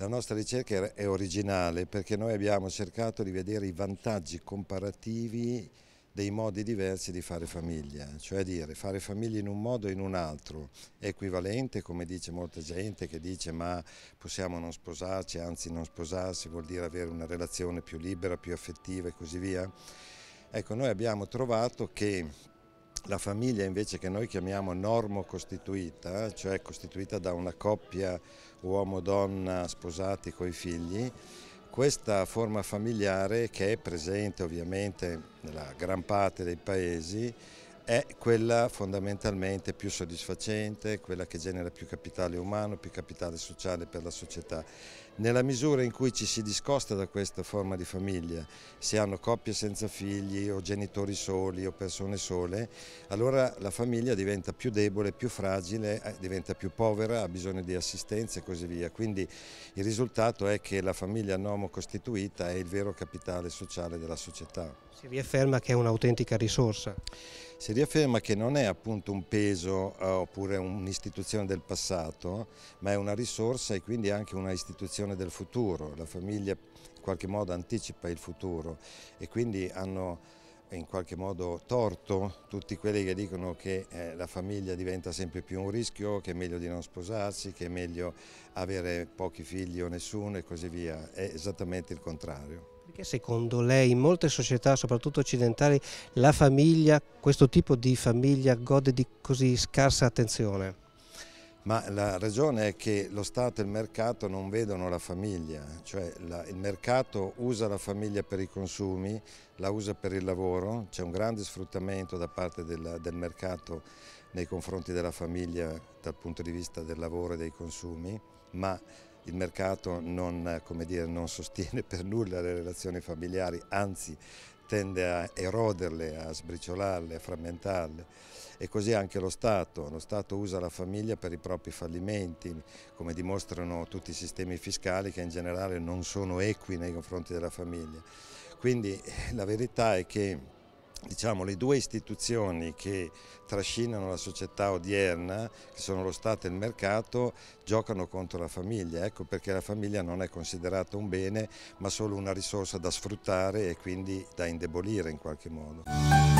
La nostra ricerca è originale perché noi abbiamo cercato di vedere i vantaggi comparativi dei modi diversi di fare famiglia, cioè dire fare famiglia in un modo o in un altro è equivalente, come dice molta gente che dice ma possiamo non sposarci, anzi non sposarsi vuol dire avere una relazione più libera, più affettiva e così via. Ecco, noi abbiamo trovato che la famiglia invece che noi chiamiamo normo costituita, cioè costituita da una coppia uomo-donna sposati coi figli, questa forma familiare che è presente ovviamente nella gran parte dei paesi è quella fondamentalmente più soddisfacente, quella che genera più capitale umano, più capitale sociale per la società. Nella misura in cui ci si discosta da questa forma di famiglia, se hanno coppie senza figli o genitori soli o persone sole, allora la famiglia diventa più debole, più fragile, eh, diventa più povera, ha bisogno di assistenza e così via. Quindi il risultato è che la famiglia nomo costituita è il vero capitale sociale della società. Si riafferma che è un'autentica risorsa. Si si riafferma che non è appunto un peso eh, oppure un'istituzione del passato, ma è una risorsa e quindi anche una istituzione del futuro. La famiglia in qualche modo anticipa il futuro e quindi hanno in qualche modo torto tutti quelli che dicono che eh, la famiglia diventa sempre più un rischio, che è meglio di non sposarsi, che è meglio avere pochi figli o nessuno e così via. È esattamente il contrario. Perché secondo lei in molte società, soprattutto occidentali, la famiglia, questo tipo di famiglia gode di così scarsa attenzione? Ma la ragione è che lo Stato e il mercato non vedono la famiglia, cioè la, il mercato usa la famiglia per i consumi, la usa per il lavoro, c'è un grande sfruttamento da parte del, del mercato nei confronti della famiglia dal punto di vista del lavoro e dei consumi, ma il mercato non, dire, non sostiene per nulla le relazioni familiari, anzi tende a eroderle, a sbriciolarle, a frammentarle e così anche lo Stato, lo Stato usa la famiglia per i propri fallimenti, come dimostrano tutti i sistemi fiscali che in generale non sono equi nei confronti della famiglia. Quindi eh, la verità è che diciamo, le due istituzioni che trascinano la società odierna, che sono lo Stato e il mercato, giocano contro la famiglia, ecco perché la famiglia non è considerata un bene ma solo una risorsa da sfruttare e quindi da indebolire in qualche modo.